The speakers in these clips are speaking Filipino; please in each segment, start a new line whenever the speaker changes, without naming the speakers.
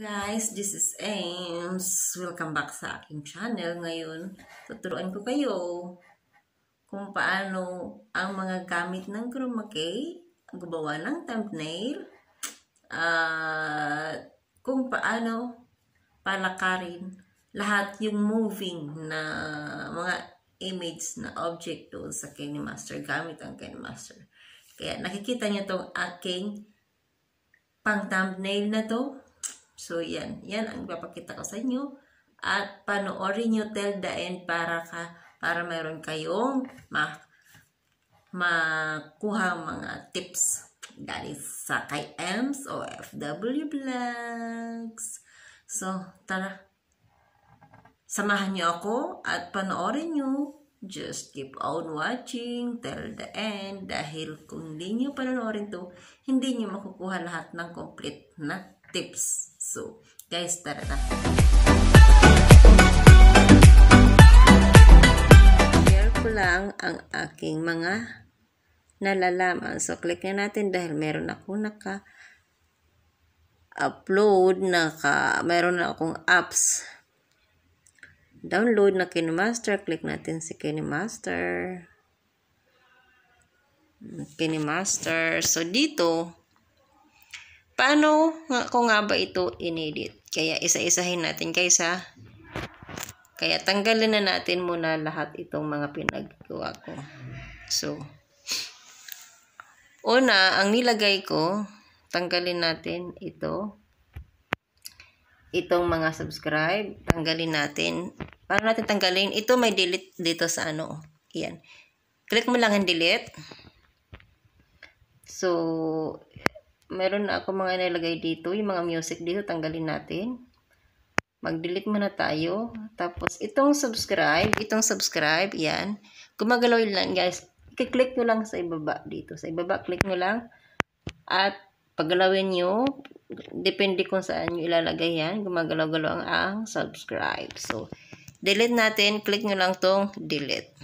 Guys, this is Ames. Welcome back sa aking channel. Ngayon, tuturuan ko kayo kung paano ang mga gamit ng chroma key, gumawa ng thumbnail, at uh, kung paano palakarin lahat yung moving na mga image na object doon sa KineMaster gamit ang KineMaster. Kaya nakikita niyo tong aking pang thumbnail na to So, yan. Yan ang ipapakita ko sa inyo. At panoorin nyo till the end para, ka, para mayroon kayong ma, makuha mga tips galing sa kay EMS o FW Vlogs. So, tara. Samahan niyo ako at panoorin niyo. Just keep on watching till the end dahil kung hindi niyo panoorin to, hindi niyo makukuha lahat ng complete na tips. So guys ತರದ share ko lang ang aking mga nalalaman. So, click na natin dahil meron ako naka upload, naka, meron na akong apps download na KineMaster. Click natin si KineMaster. KineMaster. So, dito, Paano nga, ko nga ba ito inedit? Kaya isa-isahin natin kaysa. Kaya tanggalin na natin muna lahat itong mga pinaggawa ko. So, una, ang nilagay ko, tanggalin natin ito. Itong mga subscribe, tanggalin natin. Para natin tanggalin, ito may delete dito sa ano. Yan. Click mo lang ang delete. So, meron na ako mga nilagay dito. Yung mga music dito, tanggalin natin. Mag-delete muna tayo. Tapos, itong subscribe, itong subscribe, yan. Gumagalaw lang, guys. I-click nyo lang sa ibaba dito. Sa ibaba, click nyo lang. At, paggalawin nyo, depende kung saan nyo ilalagay yan. Gumagalaw-galaw ang, ang subscribe. So, delete natin. Click nyo lang tong delete.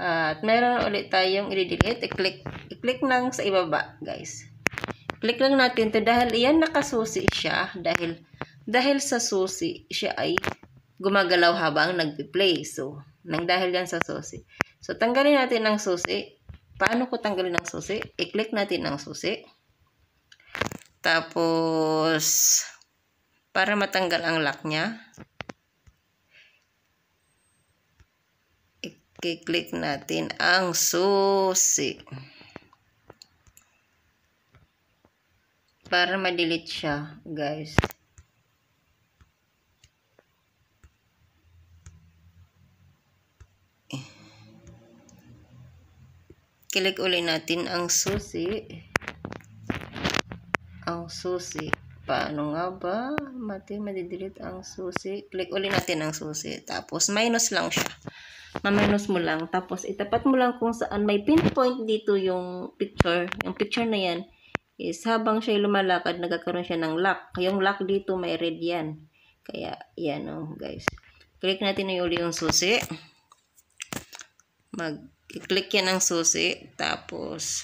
At, meron ulit tayong i-delete. I-click, i-click lang sa ibaba, guys. Click lang natin to dahil iyan nakasusi siya dahil dahil sa susi siya ay gumagalaw habang nagpi-play. So, nang dahil yan sa susi. So, tanggalin natin ang susi. Paano ko tanggalin ang susi? I-click natin ang susi. Tapos, para matanggal ang lock niya, i-click natin ang susi. para ma-delete siya, guys. Click uli natin ang susi. Ang susi. Paano nga ba? Mati, madidelete ang susi. Click uli natin ang susi. Tapos, minus lang siya. Maminus mo lang. Tapos, itapat mo lang kung saan may pinpoint dito yung picture. Yung picture na yan is habang siya lumalakad, nagkakaroon siya ng lock. Yung lock dito, may red yan. Kaya, yan o, oh, guys. Click natin na uli yung susi. Mag-click yan ng susi. Tapos,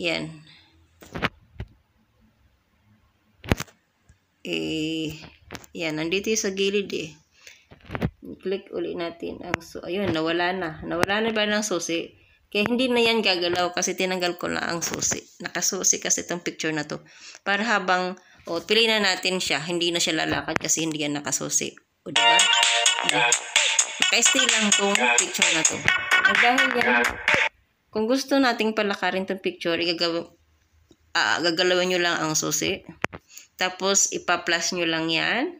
yan. Eh, yan. Nandito yung sa gilid eh. Click uli natin ang susi. Ayun, nawala na. Nawala na ba ng susi? Kaya hindi na yan gagalaw kasi tinanggal ko na ang susi. Nakasusi kasi itong picture na to. Para habang, o, oh, piliin na natin siya. Hindi na siya lalakad kasi hindi yan nakasusi. O, diba? diba? Naka-stay lang itong picture na to. At dahil yan, kung gusto nating palakarin itong picture, igagawa, uh, gagalawin nyo lang ang susi. Tapos, ipa-plus nyo lang yan.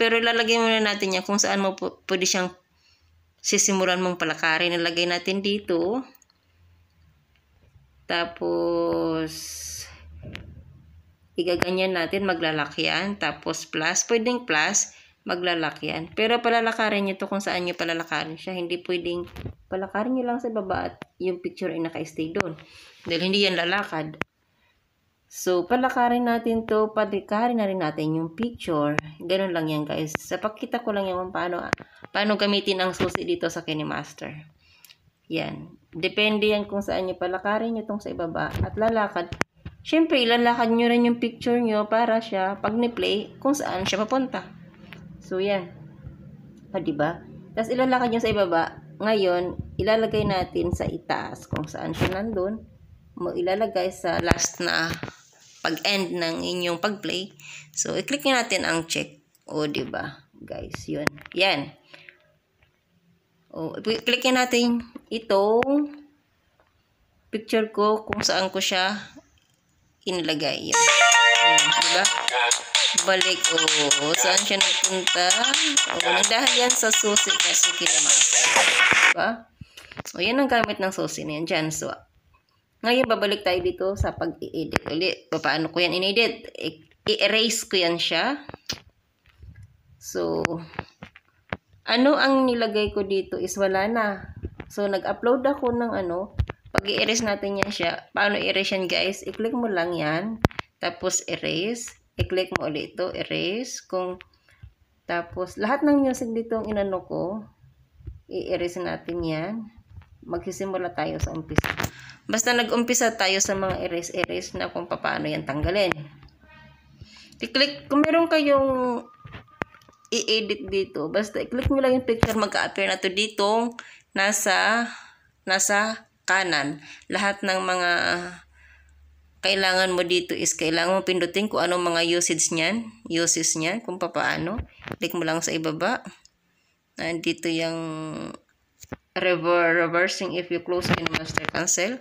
Pero ilalagay muna natin yan kung saan mo pwede siyang sisimulan mong palakarin. Nalagay natin dito. Tapos, igaganyan natin, maglalakyan. Tapos, plus, pwedeng plus, maglalakyan. Pero palalakarin nyo to kung saan nyo palalakarin siya. Hindi pwedeng palakarin nyo lang sa baba at yung picture ay naka-stay doon. Dahil hindi yan lalakad. So, palakarin natin to, palikarin na rin natin yung picture. Ganun lang yan guys. Sa pakita ko lang yung paano, paano gamitin ang susi dito sa KineMaster. Yan. Depende yan kung saan nyo palakarin nyo itong sa ibaba at lalakad. Siyempre, ilalakad nyo rin yung picture nyo para siya, pag ni-play, kung saan siya papunta. So, yan. Pa, diba? Tapos, ilalakad nyo sa ibaba. Ngayon, ilalagay natin sa itaas kung saan siya nandun. Mo ilalagay sa last na pag-end ng inyong pag-play. So, i-click nyo natin ang check. O, ba diba? Guys, yun. Yan. O, i-click nyo natin itong picture ko kung saan ko siya inilagay. Yun. Yan, diba? Balik. O, saan siya napunta? O, dahil yan sa susi kasi kinamasa. Diba? O, yan ang gamit ng susi na yan. Dyan, so, ngayon, babalik tayo dito sa pag-i-edit ulit. Paano ko yan in-edit? I-erase ko yan siya. So, ano ang nilagay ko dito is wala na. So, nag-upload ako ng ano. Pag i-erase natin yan siya. Paano i-erase yan, guys? I-click mo lang yan. Tapos, erase. I-click mo ulit ito. Erase. Kung, tapos, lahat ng music dito ang inano ko. I-erase natin yan. Magsisimula tayo sa umpisa. Basta nag-umpisa tayo sa mga erase-erase na kung paano yan tanggalin. I-click, kung meron kayong i-edit dito, basta i-click mo lang yung picture, mag a appear na to dito, nasa, nasa kanan. Lahat ng mga kailangan mo dito is kailangan mo pindutin kung anong mga usage niyan, uses niyan, kung paano. Click mo lang sa ibaba. Nandito yung reversing if you close in master cancel.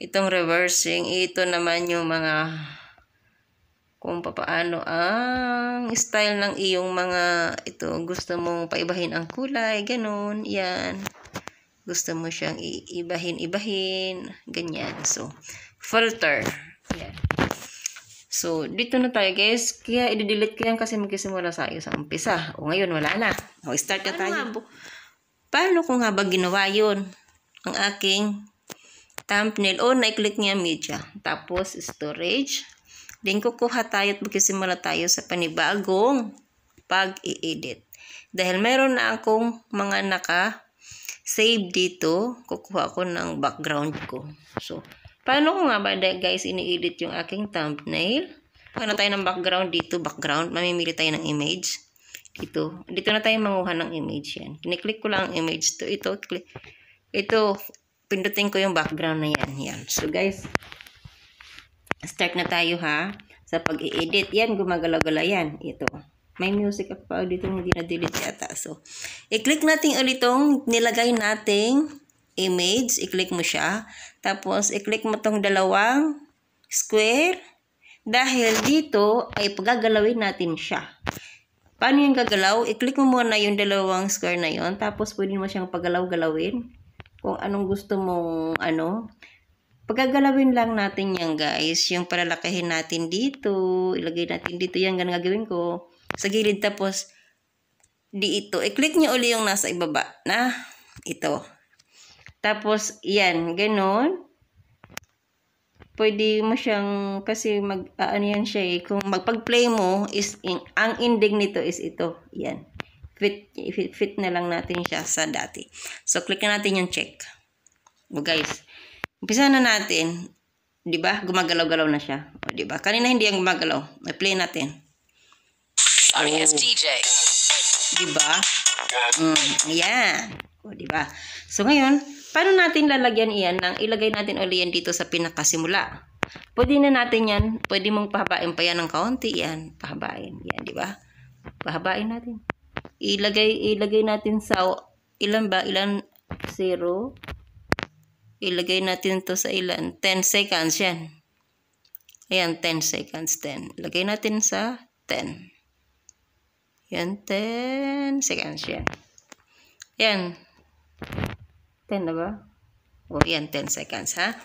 Itong reversing, ito naman yung mga kung paano ang style ng iyong mga ito gusto mong paibahin ang kulay ganun yan gusto mo siyang iibahin ibahin ganyan so filter yan so dito na tayo guys kaya i-delete ko yan kasi magsisimula sa iyo sa umpisa o ngayon wala na o start na ano tayo ano Paano ko nga ba ginawa yun? Ang aking thumbnail. O, oh, na-click niya media. Tapos, storage. Then, kukuha tayo at magkisimula tayo sa panibagong pag-i-edit. Dahil meron na akong mga naka-save dito, kukuha ko ng background ko. So, paano ko nga ba guys ini-edit yung aking thumbnail? Paano tayo ng background dito? Background, mamimili tayo ng image. Ito. Dito na tayo manguha ng image yan. Kiniklik ko lang ang image. Ito, ito, click. Ito, pindutin ko yung background na yan. Yan. So, guys, start na tayo ha. Sa pag-i-edit. Yan, gumagalaw-gala yan. Ito. May music ako pa dito, hindi na-delete yata. So, i-click natin ulit itong nilagay nating image. I-click mo siya. Tapos, i-click mo tong dalawang square. Dahil dito ay pagagalawin natin siya. Paano yung gagalaw? I-click mo muna yung dalawang square na yon tapos pwede mo siyang paggalaw-galawin kung anong gusto mong ano. Pagagalawin lang natin yan guys, yung palalakihin natin dito, ilagay natin dito yan, ganun gagawin ko. Sa gilid tapos dito, i-click niyo uli yung nasa ibaba na ito. Tapos yan, ganun pwede mo siyang, kasi mag, uh, ano yan siya eh, kung magpag-play mo, is in, ang ending nito is ito. Yan. Fit, fit, fit na lang natin siya sa dati. So, click na natin yung check. oh guys, umpisa na natin. 'Di ba? Gumagalaw-galaw na siya. 'di ba? Kanina hindi yan gumagalaw. I-play natin. RES DJ. 'Di ba? Mm, ayan. 'di ba? So ngayon, Paano natin lalagyan iyan ng ilagay natin uli yan dito sa pinakasimula? Pwede na natin yan. Pwede mong pahabain pa yan ng kaunti. Yan, pahabain. Yan, di ba? Pahabain natin. Ilagay, ilagay natin sa, ilan ba? Ilan? Zero. Ilagay natin to sa ilan? 10 seconds yan. Ayan, 10 seconds, 10. Ilagay natin sa 10. Yan, 10 seconds yan. Yan, 10 na ba? O oh, yan, 10 seconds ha.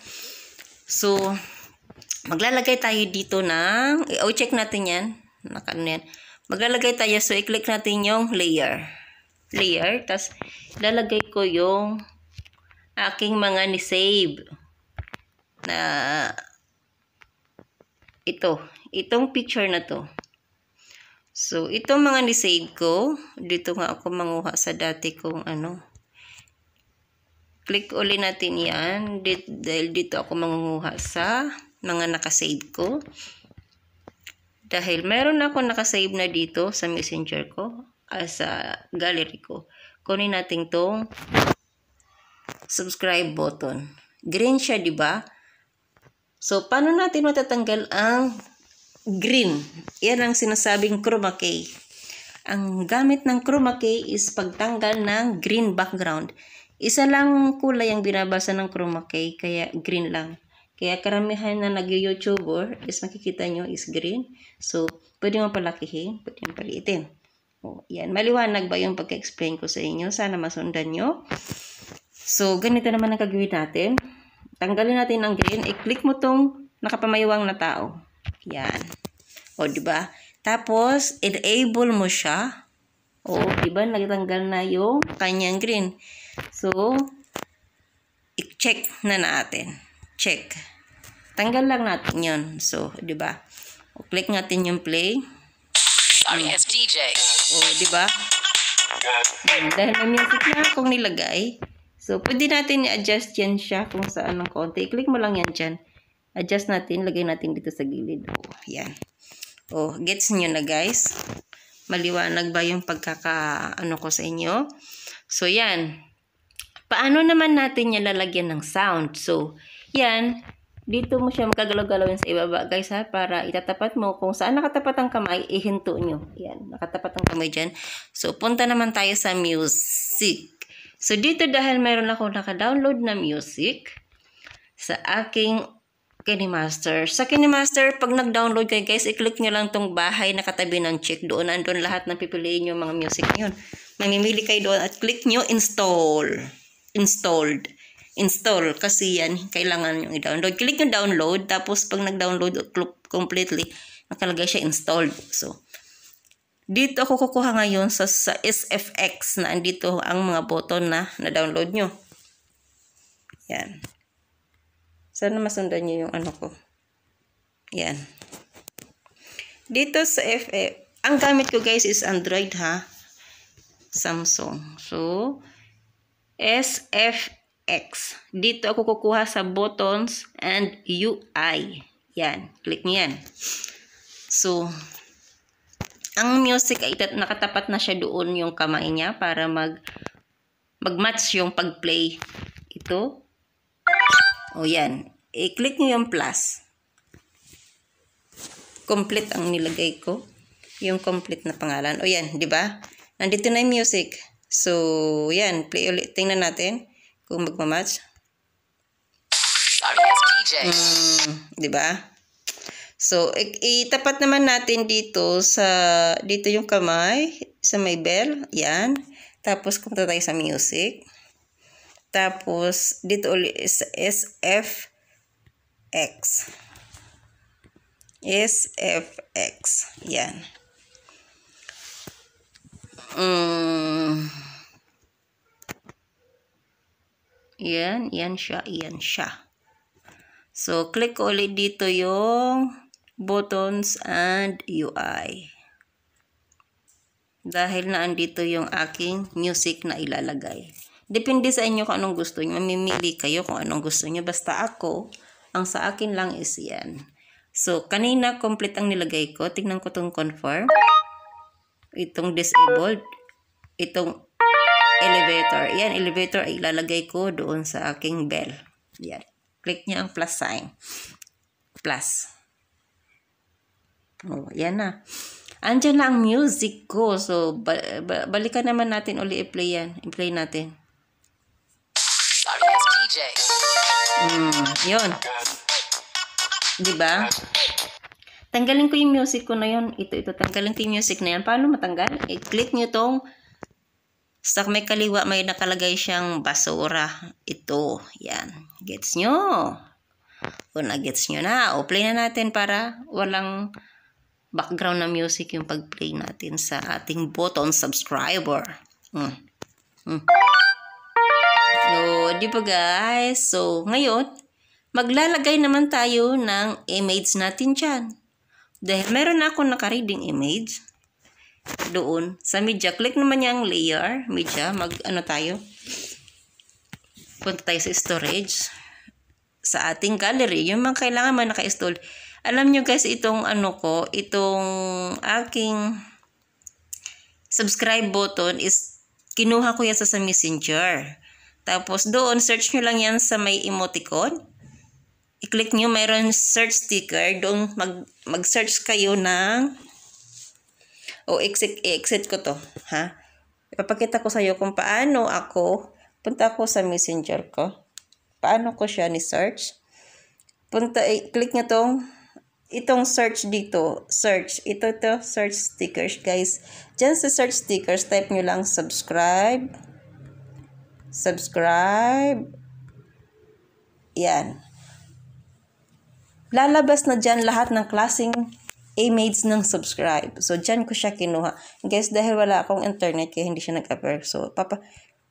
So, maglalagay tayo dito ng, o oh, check natin yan. Nakano yan. Maglalagay tayo, so i-click natin yung layer. Layer, tapos lalagay ko yung aking mga ni-save na ito, itong picture na to. So, itong mga ni-save ko, dito nga ako manguha sa dati kong ano, click uli natin yan dito, dahil dito ako mangunguha sa mga nakasave ko dahil meron ako nakasave na dito sa messenger ko uh, sa gallery ko kunin natin tong subscribe button green siya di ba so paano natin matatanggal ang green yan ang sinasabing chroma key ang gamit ng chroma key is pagtanggal ng green background isa lang kulay ang binabasa ng chroma key, kaya green lang. Kaya karamihan na nag-youtuber is makikita nyo is green. So, pwede mo palakihin, pwede mo paliitin. O, yan. Maliwanag ba yung pagka-explain ko sa inyo? Sana masundan nyo. So, ganito naman ang gagawin natin. Tanggalin natin ang green. I-click mo tong nakapamaywang na tao. Yan. O, ba diba? Tapos, enable mo siya o, diba? Nagtanggal na yung kanyang green. So, i-check na natin. Check. Tanggal lang natin yun. So, diba? O, click natin yung play. RF DJ. Oo, diba? Hmm, dahil na music na akong nilagay. So, pwede natin i-adjust yan siya kung saan ng konti. I-click mo lang yan dyan. Adjust natin. Lagay natin dito sa gilid. O, yan. O, gets nyo na guys. Maliwanag ba yung pagkaka ano ko sa inyo? So, yan. Paano naman natin yan lalagyan ng sound? So, yan. Dito mo siya magagalaw-galawin sa ibaba, guys, ha? Para itatapat mo kung saan nakatapat ang kamay, ihinto nyo. Yan, nakatapat ang kamay dyan. So, punta naman tayo sa music. So, dito dahil meron ako naka-download na music sa aking KineMaster. Sa KineMaster, pag nag-download kayo guys, i-click nyo lang tong bahay na katabi ng check. Doon andun lahat ng pipiliin nyo mga music yun. Mamimili kayo doon at click nyo install. Installed. Install. Kasi yan, kailangan nyo i-download. Click nyo download. Tapos pag nag-download completely, nakalagay siya installed. So, dito ako kukuha ngayon sa, sa SFX na andito ang mga button na na-download nyo. Yan. Sana masundan nyo yung ano ko. Yan. Dito sa FF, ang gamit ko guys is Android ha. Samsung. So, SFX. Dito ako kukuha sa buttons and UI. Yan. Click nyo yan. So, ang music ay nakatapat na siya doon yung kamay niya para mag mag-match yung pag-play. Ito, o yan. I-click nyo yung plus. Complete ang nilagay ko. Yung complete na pangalan. O yan, di ba? Nandito na yung music. So, yan. Play ulit. Tingnan natin kung magmamatch. Mm, di ba? So, itapat naman natin dito sa, dito yung kamay, sa may bell, yan. Tapos, kung tayo sa music. Tapos, dito ulit is SFX. SFX. Yan. Mm. Yan, yan siya, yan siya. So, click ko ulit dito yung buttons and UI. Dahil na andito yung aking music na ilalagay. Depende sa inyo kung anong gusto niyo. Mamimili kayo kung anong gusto niyo. Basta ako, ang sa akin lang is yan. So, kanina complete ang nilagay ko. Tingnan ko tong confirm. Itong disabled. Itong elevator. Yan, elevator ay ilalagay ko doon sa aking bell. Yan. Click niya ang plus sign. Plus. Oh, yan na. Andiyan na ang music ko. So, ba ba balikan naman natin uli i-play yan. I-play natin. DJ. Mm, yun. Diba? Tanggalin ko yung music ko na yun. Ito, ito. Tanggalin ko yung music na yan. Paano matanggal? I-click nyo tong sa may kaliwa may nakalagay siyang basura. Ito. Yan. Gets nyo? O na-gets nyo na. O play na natin para walang background na music yung pag-play natin sa ating button subscriber. Mm. Mm. No, di ba guys? So, ngayon, maglalagay naman tayo ng image natin dyan. Dahil meron ako akong nakareading image doon sa media. Click naman niya ang layer, media. Mag, ano tayo? Punta tayo sa storage. Sa ating gallery. Yung mga kailangan man naka-install. Alam nyo guys, itong ano ko, itong aking subscribe button is kinuha ko yan sa, sa messenger. Tapos doon, search nyo lang yan sa may emoticon. I-click nyo, mayroon search sticker. Doon mag, mag-search kayo ng... O, oh, exit, exit ko to. Ha? Ipapakita ko sa iyo kung paano ako... Punta ako sa messenger ko. Paano ko siya ni-search? Punta, i-click eh, nyo tong itong search dito, search, ito to search stickers guys. Diyan sa search stickers, type nyo lang subscribe, subscribe. Yan. Lalabas na dyan lahat ng klasing image ng subscribe. So, dyan ko siya kinuha. Guys, dahil wala akong internet kaya hindi siya nag-appear. So, papa,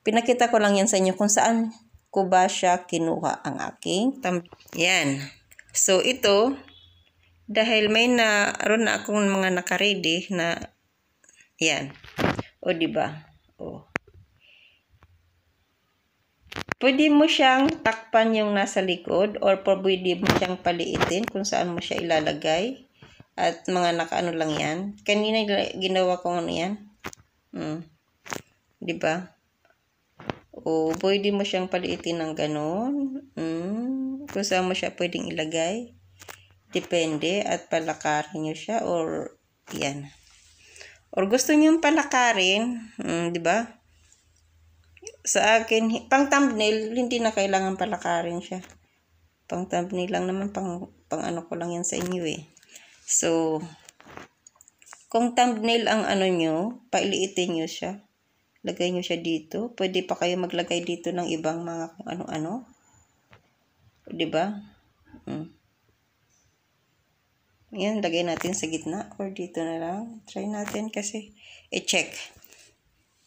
pinakita ko lang yan sa inyo kung saan ko ba siya kinuha ang aking tam Yan. So, ito, dahil may na, naroon na akong mga nakaredy na, yan. O, diba? O. Pwede mo siyang takpan yung nasa likod or pwede mo siyang paliitin kung saan mo siya ilalagay. At mga nakaano lang yan. Kanina ginawa ko ano yan. Hmm. di ba? O pwede mo siyang paliitin ng ganun. Hmm. Kung saan mo siya pwedeng ilagay. Depende at palakarin nyo siya or yan. Or gusto nyo palakarin, hmm, di ba? sa akin, pang thumbnail, hindi na kailangan palakarin siya. Pang thumbnail lang naman, pang, pang ano ko lang yan sa inyo eh. So, kung thumbnail ang ano nyo, pailiitin nyo siya. Lagay nyo siya dito. Pwede pa kayo maglagay dito ng ibang mga kung ano-ano. ba? Diba? Hmm. Yan, lagay natin sa gitna or dito na lang. Try natin kasi e check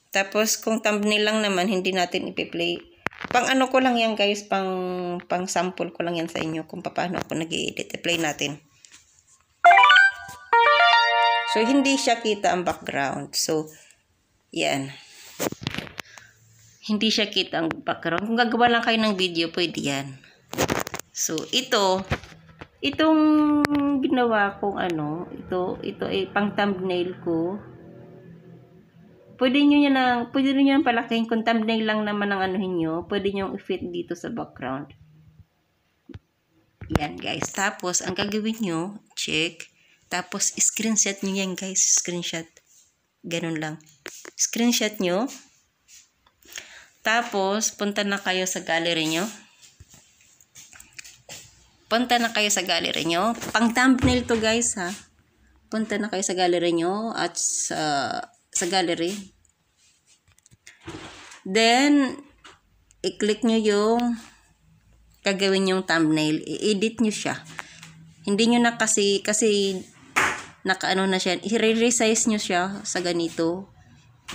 tapos, kung thumbnail lang naman, hindi natin ipi-play. Pang ano ko lang yan, guys. Pang, pang sample ko lang yan sa inyo kung paano ako nag edit I-play natin. So, hindi siya kita ang background. So, yan. Hindi siya kita ang background. Kung gagawa lang kayo ng video, pwede yan. So, ito, itong ginawa kong ano, ito, ito ay pang thumbnail ko pwede nyo yan ang, pwede nyo yan palakihin kung thumbnail lang naman ang anuhin nyo, pwede nyo i-fit dito sa background. Yan guys. Tapos, ang gagawin nyo, check. Tapos, screenshot nyo yan guys. Screenshot. Ganun lang. Screenshot nyo. Tapos, punta na kayo sa gallery nyo. Punta na kayo sa gallery nyo. Pang thumbnail to guys ha. Punta na kayo sa gallery nyo at sa... Uh, sa gallery. Then, i-click nyo yung gagawin yung thumbnail. I-edit nyo siya. Hindi nyo na kasi, kasi nakaano na siya. I-resize nyo siya sa ganito.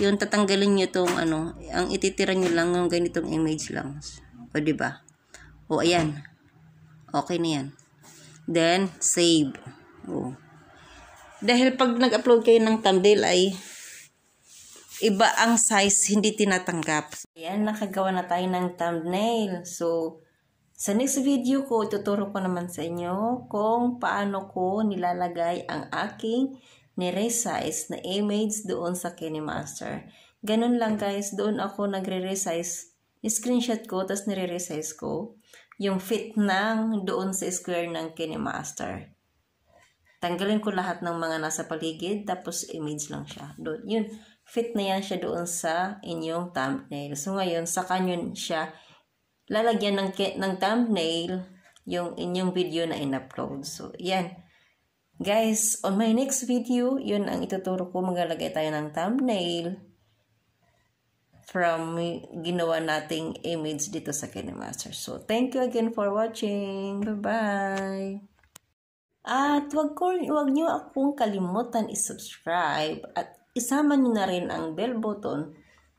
Yung tatanggalin nyo tong ano, ang ititira nyo lang yung ganitong image lang. O, ba diba? O, ayan. Okay na yan. Then, save. O. Dahil pag nag-upload kayo ng thumbnail ay iba ang size, hindi tinatanggap. Ayan, nakagawa na tayo ng thumbnail. So, sa next video ko, ituturo ko naman sa inyo kung paano ko nilalagay ang aking niresize na image doon sa KineMaster. Ganun lang guys, doon ako nagre-resize, screenshot ko, tapos nire-resize ko yung fit ng doon sa square ng KineMaster. Tanggalin ko lahat ng mga nasa paligid, tapos image lang siya. Doon, yun fit na yan siya doon sa inyong thumbnail. So, ngayon, sa kanyon siya lalagyan ng, ng thumbnail yung inyong video na in-upload. So, yan. Guys, on my next video, yun ang ituturo ko. Maglalagay tayo ng thumbnail from ginawa nating image dito sa KineMaster. So, thank you again for watching. Bye-bye! At wag, wag nyo akong kalimutan isubscribe at isama nyo na rin ang bell button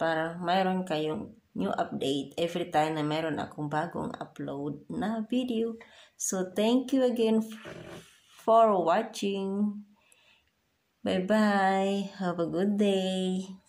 para mayroon kayong new update every time na mayroon akong bagong upload na video. So, thank you again for watching. Bye-bye. Have a good day.